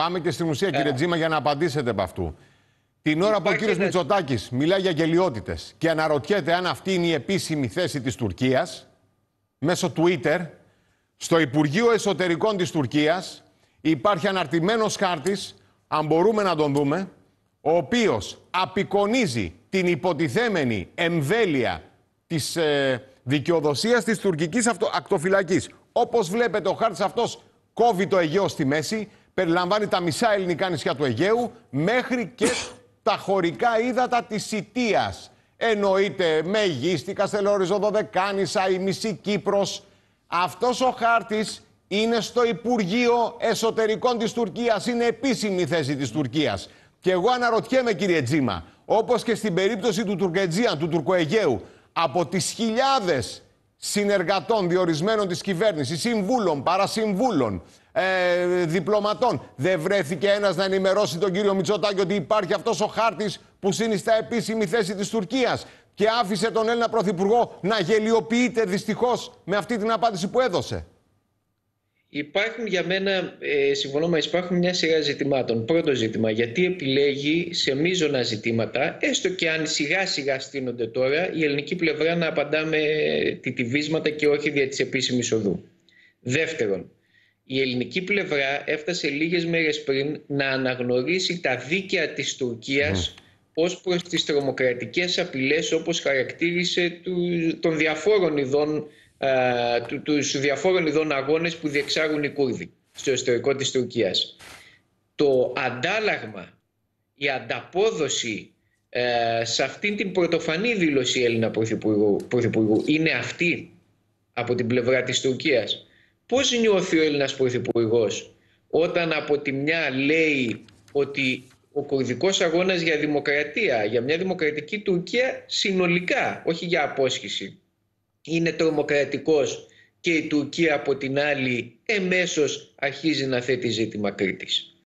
Πάμε και στην ουσία, κύριε ε. Τζίμα, για να απαντήσετε από αυτού. Την ώρα που ο κύριο Μητσοτάκης μιλάει για γελιότητες και αναρωτιέται αν αυτή είναι η επίσημη θέση της Τουρκίας, μέσω Twitter, στο Υπουργείο Εσωτερικών της Τουρκίας υπάρχει αναρτημένος χάρτης, αν μπορούμε να τον δούμε, ο οποίος απεικονίζει την υποτιθέμενη εμβέλεια της ε, δικαιοδοσίας της τουρκικής ακτοφυλακής. Όπως βλέπετε, ο χάρτης αυτός κόβει το Αιγαίο στη μέση, περιλαμβάνει τα μισά ελληνικά νησιά του Αιγαίου μέχρι και τα χωρικά ύδατα της Σιτίας. Εννοείται μεγίστη, Καστελόριζο, Δεκάνησα, η μισή Κύπρος. Αυτός ο χάρτης είναι στο Υπουργείο Εσωτερικών της Τουρκίας, είναι επίσημη θέση της Τουρκίας. Και εγώ αναρωτιέμαι κύριε Τζίμα, όπως και στην περίπτωση του Τουρκετζίαν, του Τουρκοαιγαίου, από τις χιλιάδες συνεργατών διορισμένων της κυβέρνησης, συμβούλων, παρασυμβούλων, ε, διπλωματών. Δεν βρέθηκε ένας να ενημερώσει τον κύριο Μητσοτάκη ότι υπάρχει αυτός ο χάρτης που συνιστά επίσημη θέση της Τουρκίας και άφησε τον Έλληνα Πρωθυπουργό να γελιοποιείται δυστυχώς με αυτή την απάντηση που έδωσε. Υπάρχουν για μένα, ε, συμφωνώ μα, υπάρχουν μια σειρά ζητημάτων. Πρώτο ζήτημα, γιατί επιλέγει σε μείζωνα ζητήματα, έστω και αν σιγά σιγά στείνονται τώρα, η ελληνική πλευρά να απαντά με τιτιβίσματα και όχι δια της επίσημης οδού. Δεύτερον, η ελληνική πλευρά έφτασε λίγες μέρες πριν να αναγνωρίσει τα δίκαια της Τουρκίας mm. ως προς τις τρομοκρατικές απειλές όπως χαρακτήρισε του, των διαφόρων ειδών ε, του, διαφόρων ειδών αγώνες που διεξάγουν οι Κούρδοι στο ιστορικό της Τουρκίας. Το αντάλλαγμα, η ανταπόδοση ε, σε αυτήν την πρωτοφανή δήλωση Έλληνα Πρωθυπουργού, είναι αυτή από την πλευρά της Τουρκίας. Πώς νιώθει ο Έλληνας Πρωθυπουργός όταν από τη μια λέει ότι ο κουρδικός αγώνας για δημοκρατία, για μια δημοκρατική Τουρκία συνολικά, όχι για απόσχηση, είναι τρομοκρατικός και η Τουρκία από την άλλη εμέσως αρχίζει να θέτει ζήτημα Κρήτης.